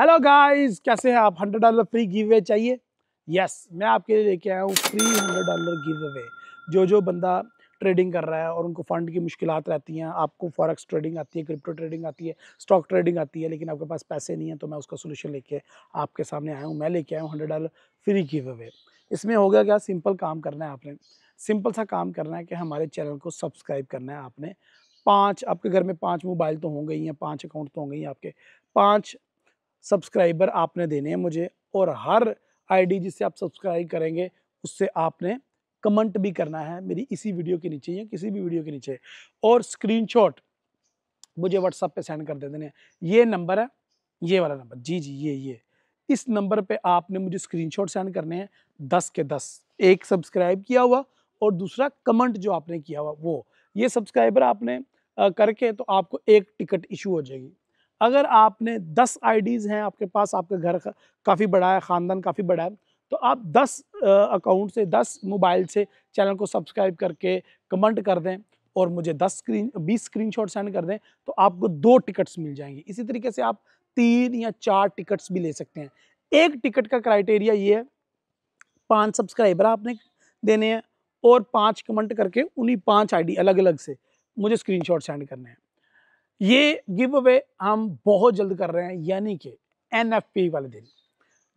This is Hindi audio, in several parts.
हेलो गाइस कैसे हैं आप hundred dollar free give away चाहिए यस yes, मैं आपके लिए लेके आया हूँ free hundred dollar give away जो जो बंदा ट्रेडिंग कर रहा है और उनको फंड की मुश्किल रहती हैं आपको फॉरेक्स ट्रेडिंग आती है क्रिप्टो ट्रेडिंग आती है स्टॉक ट्रेडिंग आती है लेकिन आपके पास पैसे नहीं है तो मैं उसका सोल्यूशन लेके आपके सामने आया हूँ मैं लेके आया हूँ hundred dollar free give away इसमें होगा क्या सिंपल काम करना है आपने सिंपल सा काम करना है कि हमारे चैनल को सब्सक्राइब करना है आपने पाँच आपके घर में पाँच मोबाइल तो होंगे ही हैं पाँच अकाउंट तो होंगे ही आपके पाँच सब्सक्राइबर आपने देने हैं मुझे और हर आईडी जिससे आप सब्सक्राइब करेंगे उससे आपने कमेंट भी करना है मेरी इसी वीडियो के नीचे या किसी भी वीडियो के नीचे और स्क्रीनशॉट मुझे व्हाट्सअप पे सेंड कर दे देने ये नंबर है ये वाला नंबर जी जी ये ये इस नंबर पे आपने मुझे स्क्रीनशॉट सेंड करने हैं दस के दस एक सब्सक्राइब किया हुआ और दूसरा कमेंट जो आपने किया हुआ वो ये सब्सक्राइबर आपने करके तो आपको एक टिकट इशू हो जाएगी अगर आपने दस आईडीज़ हैं आपके पास आपका घर काफ़ी बड़ा है ख़ानदान काफ़ी बड़ा है तो आप दस अकाउंट से दस मोबाइल से चैनल को सब्सक्राइब करके कमेंट कर दें और मुझे दस स्क्रीन बीस स्क्रीन शॉट सेंड कर दें तो आपको दो टिकट्स मिल जाएंगी इसी तरीके से आप तीन या चार टिकट्स भी ले सकते हैं एक टिकट का क्राइटेरिया ये है पाँच सब्सक्राइबर आपने देने हैं और पाँच कमेंट करके उन्हीं पाँच आईडी अलग अलग से मुझे स्क्रीन सेंड करने हैं ये गिव अवे हम बहुत जल्द कर रहे हैं यानी कि एन वाले दिन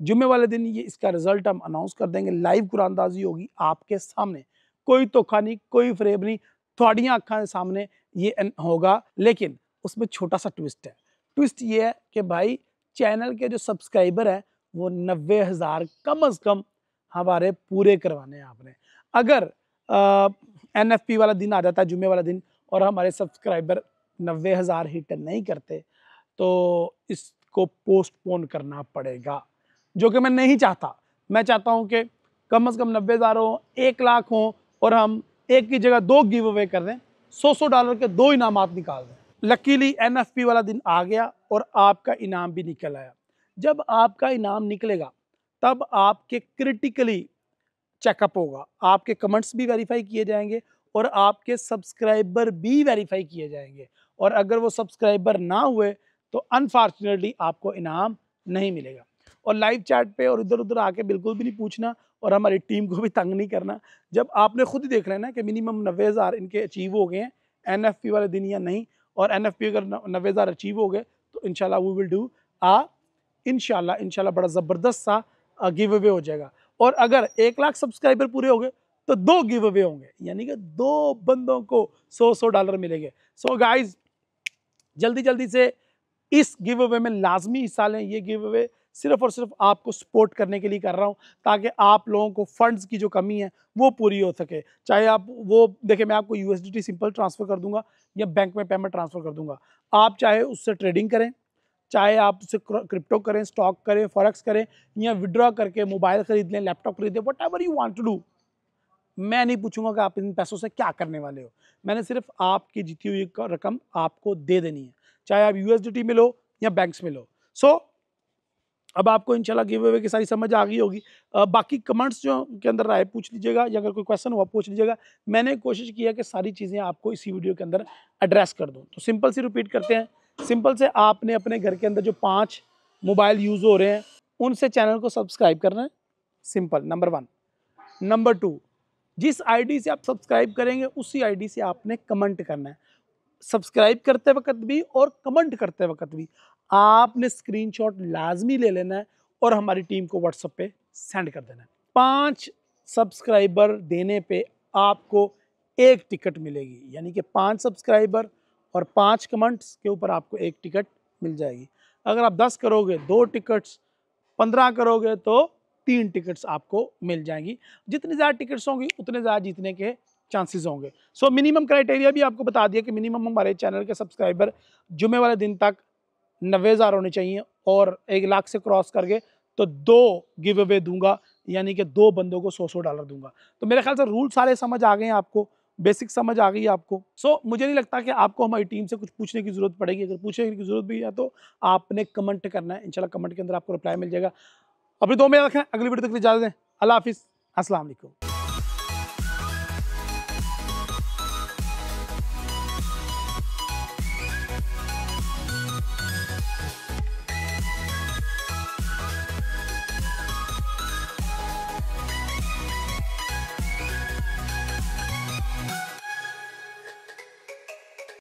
जुमे वाले दिन ये इसका रिजल्ट हम अनाउंस कर देंगे लाइव कुरानदाजी होगी आपके सामने कोई तोखा नहीं कोई फ्रेब नहीं थोड़ियाँ अखा के सामने ये होगा लेकिन उसमें छोटा सा ट्विस्ट है ट्विस्ट ये है कि भाई चैनल के जो सब्सक्राइबर हैं वो नब्बे हज़ार कम अज़ कम हमारे पूरे करवाने हैं आपने अगर एन वाला दिन आ जाता है जुमे वाला दिन और हमारे सब्सक्राइबर नब्बे हज़ार हिट नहीं करते तो इसको पोस्टपोन करना पड़ेगा जो कि मैं नहीं चाहता मैं चाहता हूं कि कम से कम नब्बे हज़ार हो एक लाख हो और हम एक की जगह दो गिव अवे कर दें सौ सौ डॉलर के दो इनाम निकाल दें लकीली एन एफ पी वाला दिन आ गया और आपका इनाम भी निकल आया जब आपका इनाम निकलेगा तब आपके क्रिटिकली चेकअप होगा आपके कमेंट्स भी वेरीफाई किए जाएंगे और आपके सब्सक्राइबर भी वेरीफाई किए जाएंगे और अगर वो सब्सक्राइबर ना हुए तो अनफॉर्चुनेटली आपको इनाम नहीं मिलेगा और लाइव चैट पे और इधर उधर आके बिल्कुल भी नहीं पूछना और हमारी टीम को भी तंग नहीं करना जब आपने खुद ही देख रहे ना कि मिनिमम नब्बे हज़ार इनके अचीव हो गए हैं एन वाले दिन या नहीं और एन अगर नब्बे हज़ार अचीव हो गए तो इन शाला वी विल डू आ इन शाला बड़ा ज़बरदस्त सा गिव अवे हो जाएगा और अगर एक लाख सब्सक्राइबर पूरे हो गए तो दो गिव अवे होंगे यानी कि दो बंदों को सौ सौ डॉलर मिलेंगे सो गाइज जल्दी जल्दी से इस गिव अवे में लाजमी हिस्सा लें ये गिव अवे सिर्फ और सिर्फ आपको सपोर्ट करने के लिए कर रहा हूँ ताकि आप लोगों को फंड्स की जो कमी है वो पूरी हो सके चाहे आप वो देखिए मैं आपको यू सिंपल ट्रांसफ़र कर दूंगा या बैंक में पेमेंट ट्रांसफ़र कर दूंगा आप चाहे उससे ट्रेडिंग करें चाहे आप उसे क्रिप्टो करें स्टॉक करें फॉरेक्स करें या विड्रॉ करके मोबाइल ख़रीद लें लैपटॉप खरीदें whatever you want to do मैं नहीं पूछूंगा कि आप इन पैसों से क्या करने वाले हो मैंने सिर्फ आपकी जीती हुई रकम आपको दे देनी है चाहे आप यूएसडीटी में लो या बैंक्स में लो सो so, अब आपको इंशाल्लाह गिव अवे की सारी समझ आ गई होगी आ, बाकी कमेंट्स जो के अंदर राय पूछ लीजिएगा या अगर कोई क्वेश्चन हुआ पूछ लीजिएगा मैंने कोशिश की है कि सारी चीज़ें आपको इसी वीडियो के अंदर एड्रेस कर दूँ तो सिंपल से रिपीट करते हैं सिंपल से आपने अपने घर के अंदर जो पाँच मोबाइल यूज़ हो रहे हैं उनसे चैनल को सब्सक्राइब करना है simple number one number two जिस आईडी से आप सब्सक्राइब करेंगे उसी आईडी से आपने कमेंट करना है सब्सक्राइब करते वक्त भी और कमेंट करते वक्त भी आपने स्क्रीनशॉट लाजमी ले लेना है और हमारी टीम को व्हाट्सएप पे सेंड कर देना है पाँच सब्सक्राइबर देने पे आपको एक टिकट मिलेगी यानी कि पाँच सब्सक्राइबर और पाँच कमेंट्स के ऊपर आपको एक टिकट मिल जाएगी अगर आप दस करोगे दो टिकट्स पंद्रह करोगे तो तीन टिकट्स आपको मिल जाएंगी जितनी ज़्यादा टिकट्स होंगी उतने ज़्यादा जीतने के चांसेस होंगे सो मिनिमम क्राइटेरिया भी आपको बता दिया कि मिनिमम हमारे चैनल के सब्सक्राइबर जुमे वाले दिन तक नब्बे हज़ार होने चाहिए और एक लाख से क्रॉस करके तो दो गिव अवे दूंगा यानी कि दो बंदों को सौ सौ डॉलर दूंगा तो मेरे ख्याल से रूल सारे समझ आ गए हैं आपको बेसिक समझ आ गई है आपको सो so, मुझे नहीं लगता कि आपको हमारी टीम से कुछ पूछने की ज़रूरत पड़ेगी अगर पूछने की ज़रूरत भी है तो आपने कमेंट करना है इंशाल्लाह कमेंट के अंदर आपको रिप्लाई मिल जाएगा अपनी दो में रखें अगली वीडियो तक इजाज़त दें अल्लाह हाफिज़ असलम